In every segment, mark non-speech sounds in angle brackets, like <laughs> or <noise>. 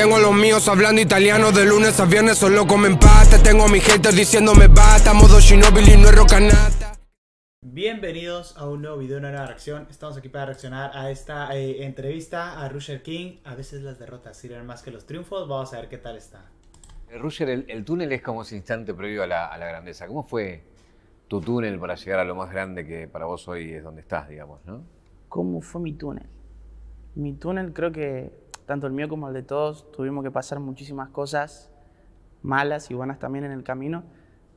Tengo a los míos hablando italiano de lunes a viernes solo comen pasta. Tengo a gente gente diciéndome basta, modo Shinobili no es rocanata. Bienvenidos a un nuevo video, una nueva reacción. Estamos aquí para reaccionar a esta eh, entrevista a Rusher King. A veces las derrotas sirven más que los triunfos. Vamos a ver qué tal está. Eh, Rusher, el, túnel es como ese instante previo a la, a la grandeza. ¿Cómo fue tu túnel para llegar a lo más grande que para vos hoy es donde estás, digamos, ¿no? ¿Cómo fue mi túnel? Mi túnel creo que tanto el mío como el de todos, tuvimos que pasar muchísimas cosas malas y buenas también en el camino,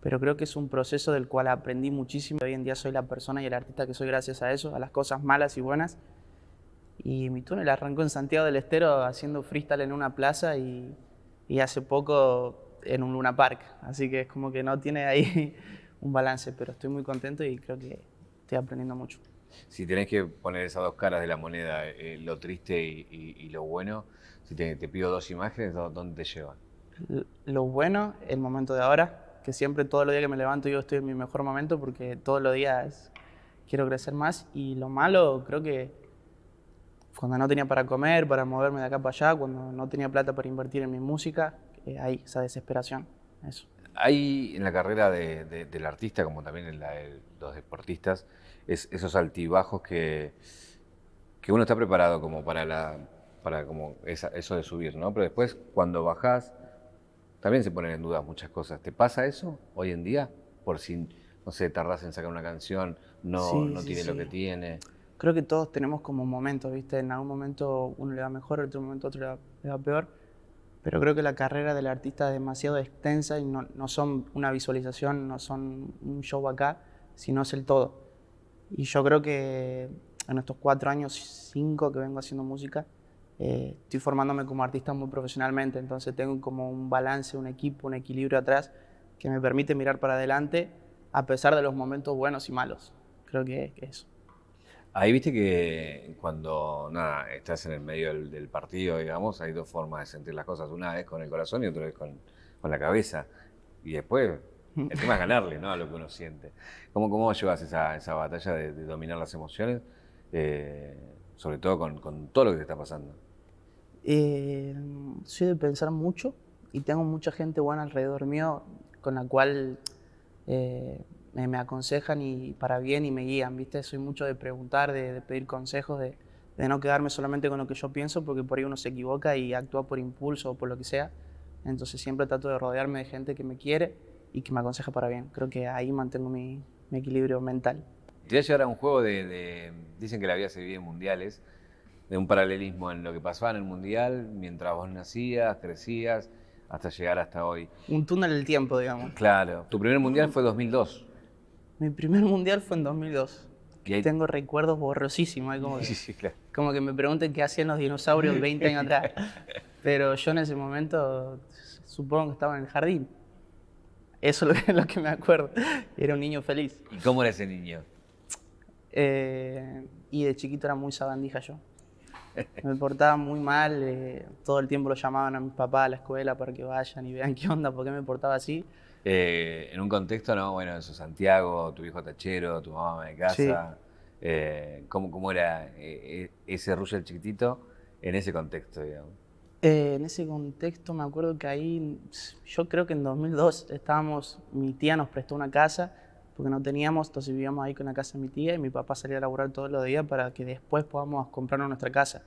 pero creo que es un proceso del cual aprendí muchísimo. Hoy en día soy la persona y el artista que soy gracias a eso, a las cosas malas y buenas. Y mi túnel arrancó en Santiago del Estero haciendo freestyle en una plaza y, y hace poco en un Luna Park. Así que es como que no tiene ahí <laughs> un balance, pero estoy muy contento y creo que estoy aprendiendo mucho si tenés que poner esas dos caras de la moneda, eh, lo triste y, lo bueno, si te, pido dos imágenes, ¿dónde te llevan? Lo bueno, el momento de ahora, que siempre todos los días que me levanto yo estoy en mi mejor momento porque todos los días quiero crecer más y lo malo creo que cuando no tenía para comer, para moverme de acá para allá, cuando no tenía plata para invertir en mi música, eh, hay esa desesperación, eso. Hay en la carrera del artista, como también en la de los deportistas, es, esos altibajos que, que uno está preparado como para, la, para como eso de subir, ¿no? Pero después, cuando bajás, también se ponen en duda muchas cosas. ¿Te pasa eso hoy en día? Por si, no sé, tardás en sacar una canción, no, no tiene lo que tiene. Creo que todos tenemos como momentos, ¿viste? En algún momento uno le va mejor, en otro momento otro le va, peor pero creo que la carrera del artista es demasiado extensa y no, no, son una visualización, no son un show acá, sino es el todo. Y yo creo que en estos cuatro años, cinco que vengo haciendo música, eh, estoy formándome como artista muy profesionalmente, entonces tengo como un balance, un equipo, un equilibrio atrás que me permite mirar para adelante a pesar de los momentos buenos y malos. Creo que, eso. Ahí viste que cuando estás en el medio del, partido, digamos, hay dos formas de sentir las cosas. Una vez con el corazón y otra vez con, con la cabeza. Y después <laughs> El tema es ganarle, ¿no? A lo que uno siente. ¿Cómo, cómo llevas esa, esa batalla de, dominar las emociones? Eh, sobre todo con, todo lo que te está pasando. Eh, soy de pensar mucho y tengo mucha gente buena alrededor mío con la cual eh, me, aconsejan y para bien y me guían, ¿viste? Soy mucho de preguntar, de, pedir consejos, de, de, no quedarme solamente con lo que yo pienso porque por ahí uno se equivoca y actúa por impulso o por lo que sea. Entonces siempre trato de rodearme de gente que me quiere y que me aconseja para bien. Creo que ahí mantengo mi, equilibrio mental. Te voy a llevar a un juego de, Dicen que la vida se vive en mundiales, de un paralelismo en lo que pasaba en el mundial mientras vos nacías, crecías, hasta llegar hasta hoy. Un túnel del tiempo, digamos. Claro. Tu primer mundial fue 2002. Mi primer mundial fue en 2002. Y ahí... Tengo recuerdos borrosísimos. Como <laughs> que, sí, sí, claro. como que me pregunten qué hacían los dinosaurios 20 años atrás. <laughs> Pero yo en ese momento supongo que estaba en el jardín. Eso es <laughs> lo que, me acuerdo. Era un niño feliz. ¿Y cómo era ese niño? Eh, y de chiquito era muy sabandija yo. Me portaba muy mal, eh, todo el tiempo lo llamaban a mi papá a la escuela para que vayan y vean qué onda, por qué me portaba así. Eh, en un contexto, ¿no? Bueno, eso, Santiago, tu hijo tachero, tu mamá de casa. ¿cómo, era ese el chiquitito en ese contexto, digamos? Eh, en ese contexto me acuerdo que ahí, yo creo que en 2002 estábamos, mi tía nos prestó una casa porque no teníamos, entonces vivíamos ahí con la casa de mi tía y mi papá salía a laburar todos los días para que después podamos comprarnos nuestra casa.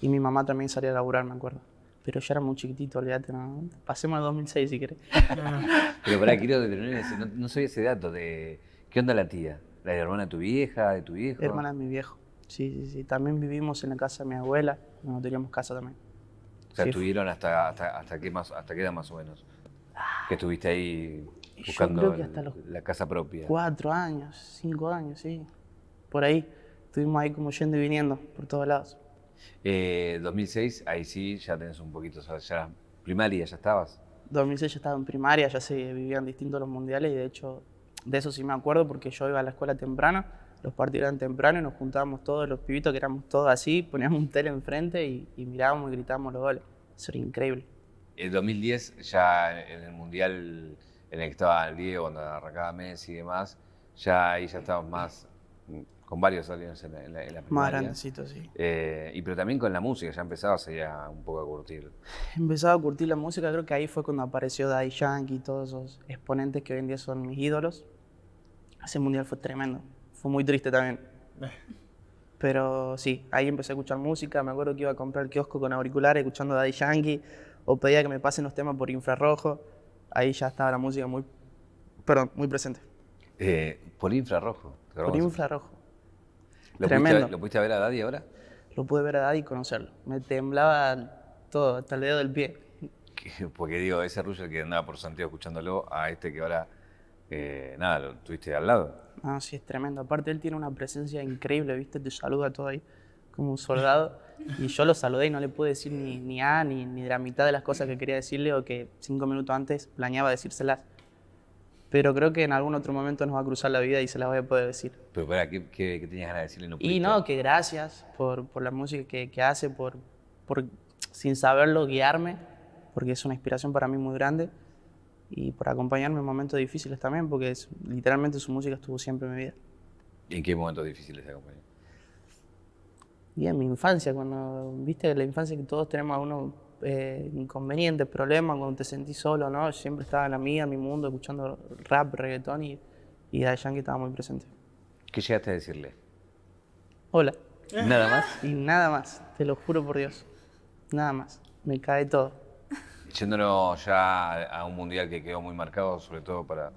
Y mi mamá también salía a laburar, me acuerdo. Pero yo era muy chiquitito, olvídate, no. pasemos al 2006 si querés. <laughs> Pero para quiero detenerme, no, no soy ese dato de... ¿Qué onda la tía? ¿La hermana de tu vieja, de tu viejo? Hermana de mi viejo, sí, sí, sí. También vivimos en la casa de mi abuela, no teníamos casa también. O sea, estuvieron hasta, hasta, hasta, qué más, hasta qué edad más o menos. Ah. que estuviste ahí buscando la casa propia. Cuatro años, cinco años, sí. Por ahí. Estuvimos ahí como yendo y viniendo por todos lados. 2006, eh, ahí sí, ya tenés un poquito, ya, primaria, ya estabas. 2006 ya estaba en primaria, ya se vivían distintos los mundiales y de hecho de eso sí me acuerdo porque yo iba a la escuela temprana los partidos eran tempranos y nos juntábamos todos los pibitos que éramos todos así, poníamos un tele enfrente y, mirábamos y gritábamos los goles. Eso era increíble. En 2010, ya en el Mundial en el que estaba el Diego, cuando arrancaba Messi y demás, ya ahí ya estábamos más, mm, con varios salidos en la, en Más grandecito, sí. Eh, y pero también con la música, ya empezabas ya un poco a curtir. <laughs> Empezaba a curtir la música, creo que ahí fue cuando apareció Dai Yankee y todos esos exponentes que hoy en día son mis ídolos. Ese mundial fue tremendo fue muy triste también. Eh. Pero sí, ahí empecé a escuchar música. Me acuerdo que iba a comprar el kiosco con auriculares escuchando Daddy Yankee o pedía que me pasen los temas por infrarrojo. Ahí ya estaba la música muy, perdón, muy presente. Eh, por infrarrojo. Por infrarrojo. ¿Lo Tremendo. Pudiste, ver a Daddy ahora? Lo pude ver a Daddy y conocerlo. Me temblaba todo, hasta el dedo del pie. <laughs> Porque digo, ese Russell que andaba por Santiago escuchándolo, a este que ahora eh, nada, lo tuviste al lado. Ah, sí, es tremendo. Aparte, él tiene una presencia increíble, ¿viste? Te saluda todo ahí como un soldado. Y yo lo saludé y no le pude decir ni, ni A, ni, ni de la mitad de las cosas que quería decirle o que cinco minutos antes planeaba decírselas. Pero creo que en algún otro momento nos va a cruzar la vida y se las voy a poder decir. Pero, ¿qué, tenías ganas de decirle? No y no, que gracias por, la música que, hace, por, por, sin saberlo, guiarme, porque es una inspiración para mí muy grande y por acompañarme en momentos difíciles también, porque es, literalmente su música estuvo siempre en mi vida. en qué momentos difíciles te acompañó? Y en mi infancia, cuando viste la infancia que todos tenemos algunos eh, inconvenientes, problemas, cuando te sentís solo, ¿no? siempre estaba la mía, en mi mundo, escuchando rap, reggaetón y, y Daddy Yankee estaba muy presente. ¿Qué llegaste a decirle? Hola. ¿Nada más? Y nada más, te lo juro por Dios. Nada más. Me cae todo yéndonos ya a un mundial que quedó muy marcado, sobre todo para,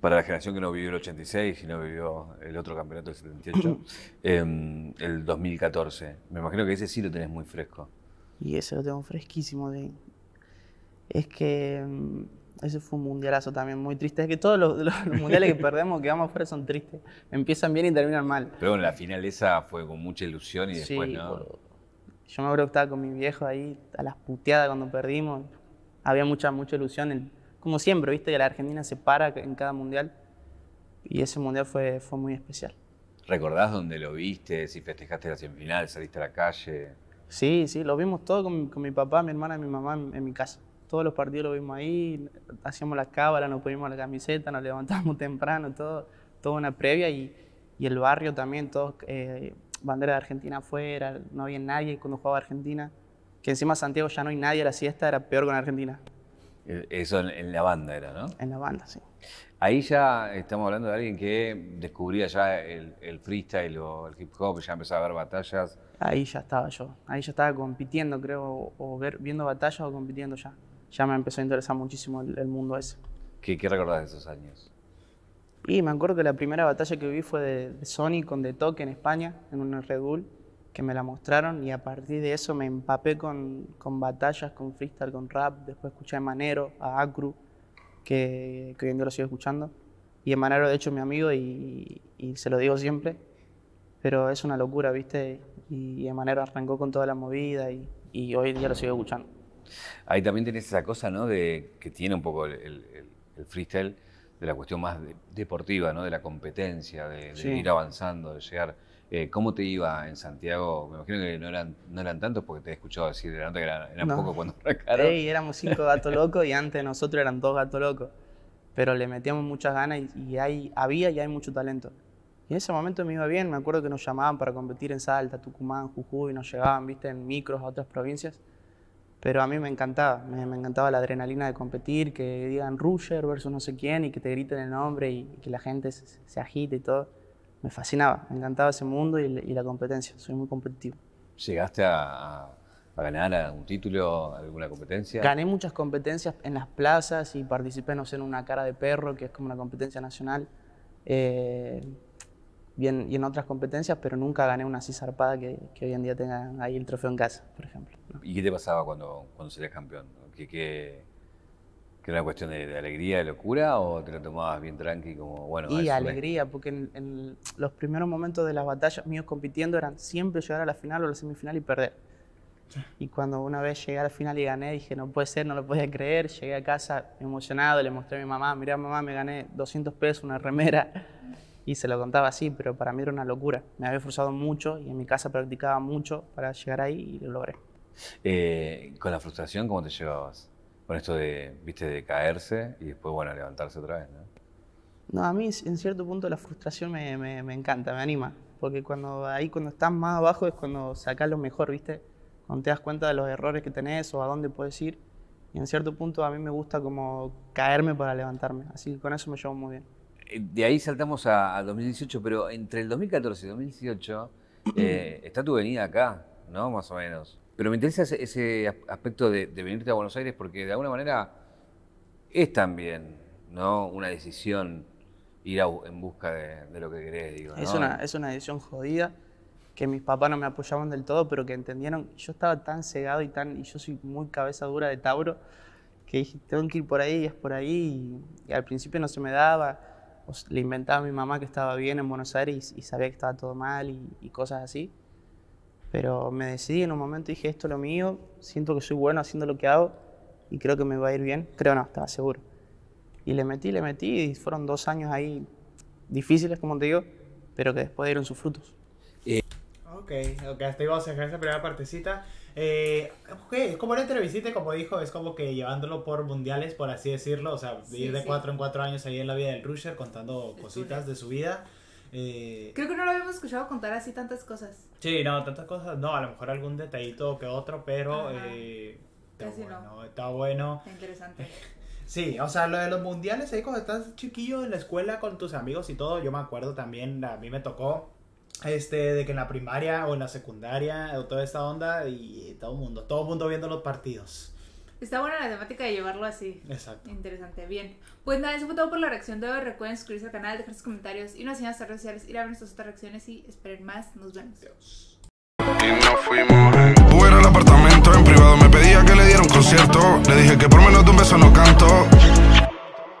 para la generación que no vivió el 86 y no vivió el otro campeonato del 78, <clears throat> em, el 2014. Me imagino que ese sí lo tenés muy fresco. Y ese lo tengo fresquísimo. De... Es que em, ese fue un mundialazo también muy triste. Es que todos los, mundiales que perdemos, que vamos afuera, son tristes. Empiezan bien y terminan mal. Pero bueno, la final esa fue con mucha ilusión y después no. Yo me acuerdo que estaba con mi viejo ahí a las puteadas cuando perdimos. Había mucha, mucha ilusión. como siempre, ¿viste? que la Argentina se para en cada mundial. Y ese mundial fue, fue muy especial. ¿Recordás dónde lo viste? Si festejaste la semifinal, saliste a la calle. Sí, sí, lo vimos todo con, con mi papá, mi hermana y mi mamá en, mi casa. Todos los partidos lo vimos ahí, hacíamos la cábala, nos poníamos la camiseta, nos <laughs> levantábamos temprano, todo, toda una previa y, y el barrio también, todos eh, bandera de Argentina afuera, no había nadie cuando jugaba Argentina. Que encima Santiago ya no hay nadie a la siesta, era peor con Argentina. Eh, eso en, la banda era, ¿no? En la banda, sí. Ahí ya estamos hablando de alguien que descubría ya el, freestyle o el hip hop, ya empezaba a ver batallas. Ahí ya estaba yo, ahí ya estaba compitiendo, creo, o ver, viendo batallas o compitiendo ya. Ya me empezó a interesar muchísimo el, mundo ese. ¿Qué, ¿Qué recordás de esos años? Y me acuerdo que la primera batalla que vi fue de, Sony con The Toque en España, en un Red Bull, que me la mostraron y a partir de eso me empapé con, con batallas, con freestyle, con rap. Después escuché a Manero, a Acru, que, que hoy en día lo sigo escuchando. Y en Manero, de hecho, es mi amigo y, se lo digo siempre, pero es una locura, ¿viste? Y, Manero arrancó con toda la movida y, hoy hoy día lo sigo escuchando. Ahí también tienes esa cosa, ¿no? De, que tiene un poco el, el freestyle de la cuestión más deportiva, ¿no? de la competencia, de, ir avanzando, de llegar. Eh, ¿Cómo te iba en Santiago? Me imagino que no eran, no eran tantos porque te he escuchado decir de que eran, eran cuando <laughs> arrancaron. Sí, éramos cinco gatos locos y antes nosotros eran dos gatos locos. Pero le metíamos muchas ganas y, y había y hay mucho talento. Y en ese momento me iba bien, me acuerdo que nos llamaban para competir en Salta, Tucumán, Jujuy, nos llegaban, viste, en micros a otras provincias pero a mí me encantaba, me, encantaba la adrenalina de competir, que digan Ruger versus no sé quién y que te griten el nombre y, que la gente se, agite y todo. Me fascinaba, me encantaba ese mundo y, la competencia, soy muy competitivo. ¿Llegaste a, ganar algún título, alguna competencia? Gané muchas competencias en las plazas y participé, no sé, en una cara de perro, que es como una competencia nacional. Eh, bien, y en otras competencias, pero nunca gané una así zarpada que, hoy en día tenga ahí el trofeo en casa, por ejemplo. ¿Y qué te pasaba cuando, cuando serías campeón? ¿Qué, qué, que era una cuestión de, alegría, de locura, o te lo tomabas bien tranqui como, bueno... Y alegría, porque en, los primeros momentos de las batallas míos compitiendo eran siempre llegar a la final o a la semifinal y perder. Y cuando una vez llegué a la final y gané, dije, no puede ser, no lo podía creer. Llegué a casa emocionado, le mostré a mi mamá, mira mamá, me gané 200 pesos, una remera y se lo contaba así, pero para mí era una locura. Me había esforzado mucho y en mi casa practicaba mucho para llegar ahí y lo logré. Eh, ¿Con la frustración cómo te llevabas? Con esto de, viste, de caerse y después, bueno, levantarse otra vez, ¿no? a mí en cierto punto la frustración me, me, encanta, me anima. Porque cuando ahí, cuando estás más abajo es cuando sacas lo mejor, ¿viste? Cuando te das cuenta de los errores que tenés o a dónde puedes ir. Y en cierto punto a mí me gusta como caerme para levantarme. Así que con eso me llevo muy bien. Eh, de ahí saltamos a, 2018, pero entre el 2014 y 2018 <clears throat> eh, está tu venida acá, ¿no? Más o menos. Pero me interesa ese, aspecto de, venirte a Buenos Aires porque de alguna manera es también ¿no? una decisión ir en busca de, lo que querés. Digo, es, una, es decisión jodida que mis papás no me apoyaban del todo, pero que entendieron. Yo estaba tan cegado y tan y yo soy muy cabeza dura de Tauro que dije, tengo que ir por ahí y es por ahí. y al principio no se me daba le inventaba a mi mamá que estaba bien en Buenos Aires y, sabía que estaba todo mal y, cosas así. Pero me decidí en un momento, dije, esto es lo mío, siento que soy bueno haciendo lo que hago y creo que me va a ir bien. Creo no, estaba seguro. Y le metí, le metí y fueron dos años ahí difíciles, como te digo, pero que después dieron sus frutos. Eh. Ok, ok, hasta ahí a dejar esa primera partecita. Eh, es como la entrevista, como dijo, es como que llevándolo por mundiales, por así decirlo, o sea, ir de cuatro en cuatro años ahí en la vida del Rusher contando cositas de su vida. Eh, Creo que no lo habíamos escuchado contar así tantas cosas. Sí, no, tantas cosas, no, a lo mejor algún detallito que otro, pero eh, está, Casi bueno, no. está bueno. Interesante. <laughs> Sí, o sea, lo de los mundiales ahí cuando estás chiquillo en la escuela con tus amigos y todo, yo me acuerdo también, a mí me tocó este, de que en la primaria o en la secundaria, o toda esta onda, y todo el mundo, todo el mundo viendo los partidos. Está buena la temática de llevarlo así. Exacto. Interesante, bien. Pues nada, eso fue todo por la reacción de hoy. Recuerden suscribirse al canal, dejar sus comentarios y nos sigan en redes sociales, ir a ver nuestras otras reacciones y esperen más. Nos vemos. Adiós. Y apartamento en privado. Me pedía que le diera un concierto. Le dije que por menos de un beso no canto.